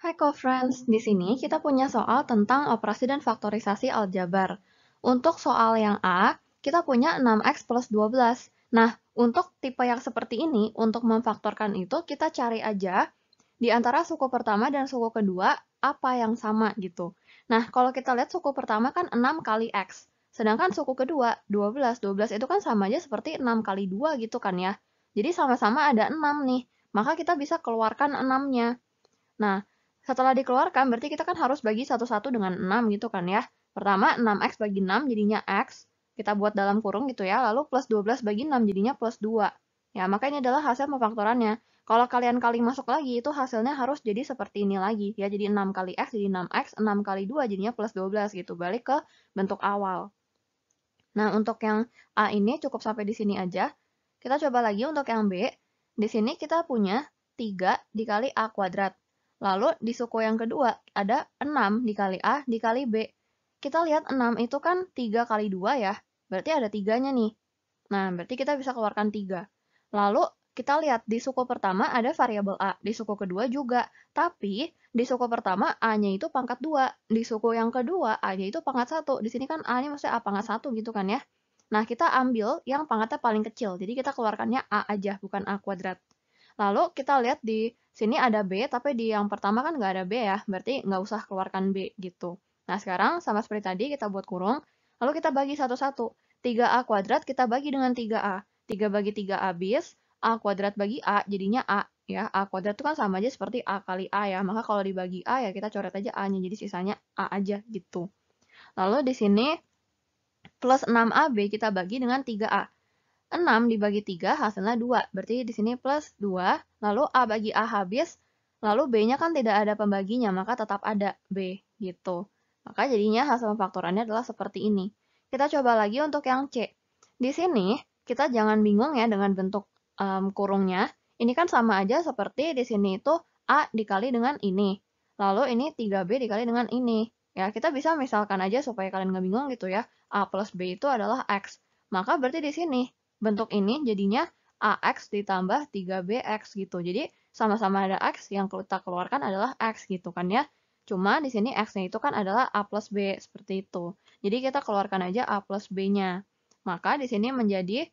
Hai co-friends, di sini kita punya soal tentang operasi dan faktorisasi aljabar. Untuk soal yang A, kita punya 6x plus 12. Nah, untuk tipe yang seperti ini, untuk memfaktorkan itu, kita cari aja di antara suku pertama dan suku kedua apa yang sama gitu. Nah, kalau kita lihat suku pertama kan 6 kali X. Sedangkan suku kedua, 12. 12 itu kan sama aja seperti 6 kali 2 gitu kan ya. Jadi sama-sama ada 6 nih. Maka kita bisa keluarkan 6-nya. Nah, setelah dikeluarkan, berarti kita kan harus bagi satu-satu dengan 6 gitu kan ya. Pertama, 6x bagi 6 jadinya x. Kita buat dalam kurung gitu ya. Lalu plus 12 bagi 6 jadinya plus 2. Ya, maka ini adalah hasil pemfaktorannya. Kalau kalian kali masuk lagi, itu hasilnya harus jadi seperti ini lagi. Ya, jadi 6 kali x jadi 6x, 6 kali 2 jadinya plus 12 gitu. Balik ke bentuk awal. Nah, untuk yang A ini cukup sampai di sini aja. Kita coba lagi untuk yang B. Di sini kita punya 3 dikali A kuadrat. Lalu di suku yang kedua ada 6 dikali A dikali B. Kita lihat 6 itu kan 3 kali 2 ya, berarti ada tiganya nih. Nah, berarti kita bisa keluarkan 3. Lalu kita lihat di suku pertama ada variabel A, di suku kedua juga. Tapi di suku pertama A-nya itu pangkat 2, di suku yang kedua A-nya itu pangkat 1. Di sini kan A-nya maksudnya A pangkat 1 gitu kan ya. Nah, kita ambil yang pangkatnya paling kecil. Jadi kita keluarkannya A aja, bukan A kuadrat. Lalu kita lihat di sini ada B, tapi di yang pertama kan nggak ada B ya, berarti nggak usah keluarkan B gitu. Nah, sekarang sama seperti tadi kita buat kurung, lalu kita bagi satu-satu. 3A kuadrat kita bagi dengan 3A. 3 bagi 3 abis, A kuadrat bagi A, jadinya A. Ya, A kuadrat itu kan sama aja seperti A kali A ya. Maka kalau dibagi A ya kita coret aja A-nya, jadi sisanya A aja gitu. Lalu di sini plus 6AB kita bagi dengan 3A. 6 dibagi 3 hasilnya 2. Berarti di sini plus 2, lalu A bagi A habis, lalu B-nya kan tidak ada pembaginya, maka tetap ada B gitu. Maka jadinya hasil faktorannya adalah seperti ini. Kita coba lagi untuk yang C. Di sini, kita jangan bingung ya dengan bentuk um, kurungnya. Ini kan sama aja seperti di sini itu A dikali dengan ini. Lalu ini 3B dikali dengan ini. Ya, kita bisa misalkan aja supaya kalian nggak bingung gitu ya. A plus B itu adalah X. Maka berarti di sini bentuk ini jadinya AX ditambah 3BX gitu. Jadi sama-sama ada X, yang kita keluarkan adalah X gitu kan ya. Cuma di sini X-nya itu kan adalah A plus B, seperti itu. Jadi kita keluarkan aja A plus B-nya. Maka di sini menjadi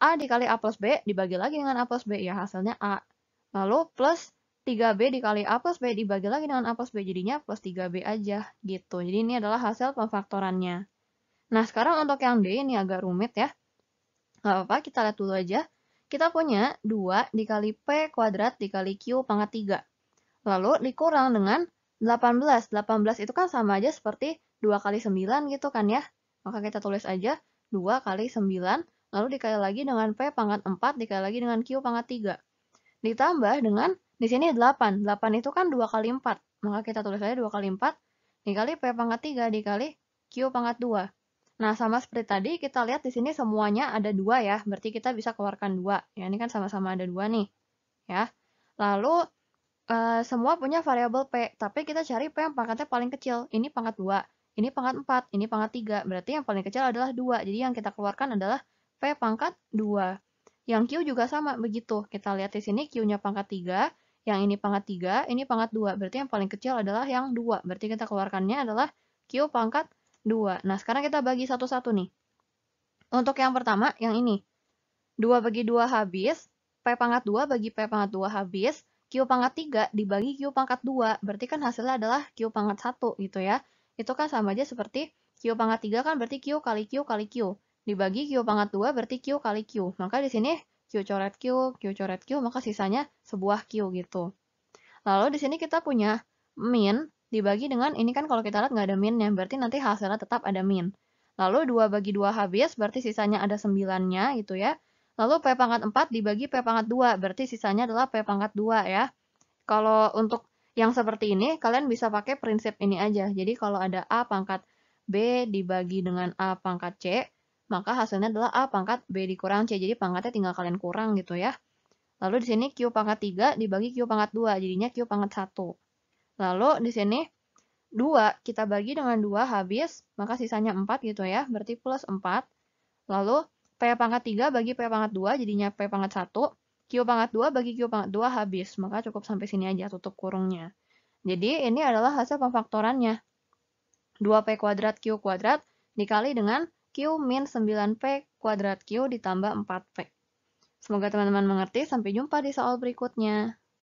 A dikali A plus B dibagi lagi dengan A plus B, ya hasilnya A. Lalu plus 3B dikali A plus B dibagi lagi dengan A plus B, jadinya plus 3B aja gitu. Jadi ini adalah hasil pemfaktorannya. Nah sekarang untuk yang D ini agak rumit ya. Gak apa-apa, kita lihat dulu aja. Kita punya 2 dikali P kuadrat dikali Q pangkat 3. Lalu dikurang dengan 18. 18 itu kan sama aja seperti 2 kali 9 gitu kan ya. Maka kita tulis aja 2 kali 9, lalu dikali lagi dengan P pangkat 4, dikali lagi dengan Q pangkat 3. Ditambah dengan, di sini 8. 8 itu kan 2 kali 4. Maka kita tulis aja 2 kali 4, dikali P pangkat 3, dikali Q pangkat 2. Nah, sama seperti tadi, kita lihat di sini semuanya ada dua ya. Berarti kita bisa keluarkan dua. Ya, ini kan sama-sama ada dua nih. Ya. Lalu, e, semua punya variabel P. Tapi kita cari P yang pangkatnya paling kecil. Ini pangkat 2, ini pangkat 4, ini pangkat 3. Berarti yang paling kecil adalah 2. Jadi yang kita keluarkan adalah P pangkat 2. Yang Q juga sama, begitu. Kita lihat di sini Q-nya pangkat 3, yang ini pangkat 3, ini pangkat 2. Berarti yang paling kecil adalah yang 2. Berarti kita keluarkannya adalah Q pangkat 2. Nah, sekarang kita bagi satu-satu nih. Untuk yang pertama, yang ini. 2 bagi 2 habis, P pangkat 2 bagi P pangkat 2 habis, Q pangkat 3 dibagi Q pangkat 2, berarti kan hasilnya adalah Q pangkat 1 gitu ya. Itu kan sama aja seperti Q pangkat 3 kan berarti Q kali Q kali Q. Dibagi Q pangkat 2 berarti Q kali Q. Maka di sini Q coret Q, Q coret Q, maka sisanya sebuah Q gitu. Lalu di sini kita punya min dibagi dengan ini kan kalau kita lihat nggak ada min, minnya, berarti nanti hasilnya tetap ada min. Lalu 2 bagi 2 habis, berarti sisanya ada 9-nya gitu ya. Lalu P pangkat 4 dibagi P pangkat 2, berarti sisanya adalah P pangkat 2 ya. Kalau untuk yang seperti ini, kalian bisa pakai prinsip ini aja. Jadi kalau ada A pangkat B dibagi dengan A pangkat C, maka hasilnya adalah A pangkat B dikurang C. Jadi pangkatnya tinggal kalian kurang gitu ya. Lalu di sini Q pangkat 3 dibagi Q pangkat 2, jadinya Q pangkat 1. Lalu di sini 2 kita bagi dengan 2 habis, maka sisanya 4 gitu ya, berarti plus 4. Lalu P pangkat 3 bagi P pangkat 2 jadinya P pangkat 1, Q pangkat 2 bagi Q pangkat 2 habis, maka cukup sampai sini aja tutup kurungnya. Jadi ini adalah hasil pemfaktorannya. 2P kuadrat Q kuadrat dikali dengan Q min 9P kuadrat Q ditambah 4P. Semoga teman-teman mengerti, sampai jumpa di soal berikutnya.